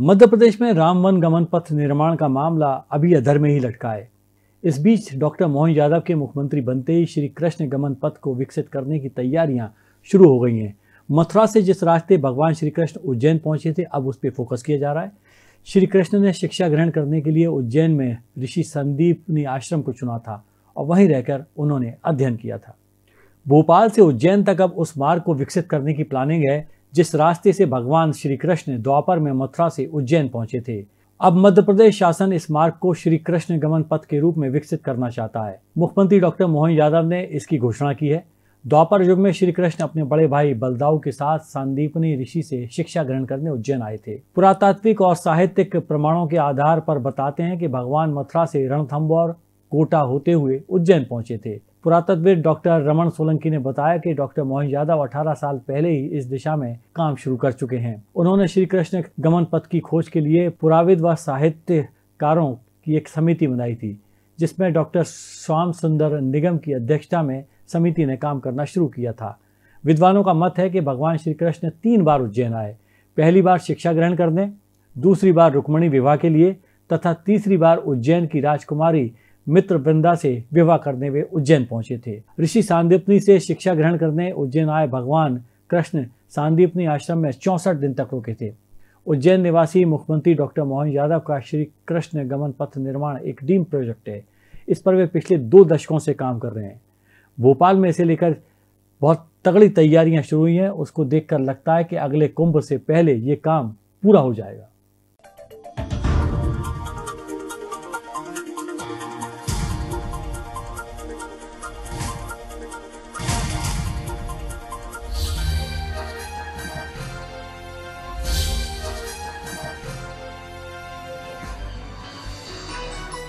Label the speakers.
Speaker 1: मध्य प्रदेश में राम वन गमन पथ निर्माण का मामला अभी अधर में ही लटका है इस बीच डॉक्टर मोहन यादव के मुख्यमंत्री बनते ही श्री कृष्ण गमन पथ को विकसित करने की तैयारियां शुरू हो गई हैं मथुरा से जिस रास्ते भगवान श्री कृष्ण उज्जैन पहुंचे थे अब उस पर फोकस किया जा रहा है श्री कृष्ण ने शिक्षा ग्रहण करने के लिए उज्जैन में ऋषि संदीप ने आश्रम को चुना था और वहीं रहकर उन्होंने अध्ययन किया था भोपाल से उज्जैन तक अब उस मार्ग को विकसित करने की प्लानिंग है जिस रास्ते से भगवान श्री कृष्ण द्वापर में मथुरा से उज्जैन पहुंचे थे अब मध्य प्रदेश शासन इस मार्ग को श्री कृष्ण गमन पथ के रूप में विकसित करना चाहता है मुख्यमंत्री डॉक्टर मोहन यादव ने इसकी घोषणा की है द्वापर युग में श्री कृष्ण अपने बड़े भाई बलदाऊ के साथ संदीपनी ऋषि से शिक्षा ग्रहण करने उज्जैन आए थे पुरातात्विक और साहित्यिक प्रमाणों के आधार पर बताते हैं कि भगवान मथुरा से रणथम्बोर कोटा होते हुए उज्जैन पहुंचे थे पुरातत्वविद डॉक्टर रमन सोलंकी ने बताया कि डॉक्टर मोहन यादव 18 साल पहले ही इस दिशा में काम शुरू कर चुके हैं उन्होंने श्री कृष्ण गमन पथ की खोज के लिए पुराविद व साहित्यकारों की एक समिति बनाई थी जिसमें डॉक्टर श्याम सुंदर निगम की अध्यक्षता में समिति ने काम करना शुरू किया था विद्वानों का मत है कि भगवान श्री कृष्ण तीन बार उज्जैन आए पहली बार शिक्षा ग्रहण करने दूसरी बार रुक्मणी विवाह के लिए तथा तीसरी बार उज्जैन की राजकुमारी मित्र वृंदा से विवाह करने वे उज्जैन पहुंचे थे ऋषि सांदीपनी से शिक्षा ग्रहण करने उज्जैन आए भगवान कृष्ण सांदीपनी आश्रम में चौसठ दिन तक रुके थे उज्जैन निवासी मुख्यमंत्री डॉक्टर मोहन यादव का श्री कृष्ण गमन पथ निर्माण एक ड्रीम प्रोजेक्ट है इस पर वे पिछले दो दशकों से काम कर रहे हैं भोपाल में इसे लेकर बहुत तगड़ी तैयारियां शुरू हुई हैं उसको देखकर लगता है कि अगले कुंभ से पहले ये काम पूरा हो जाएगा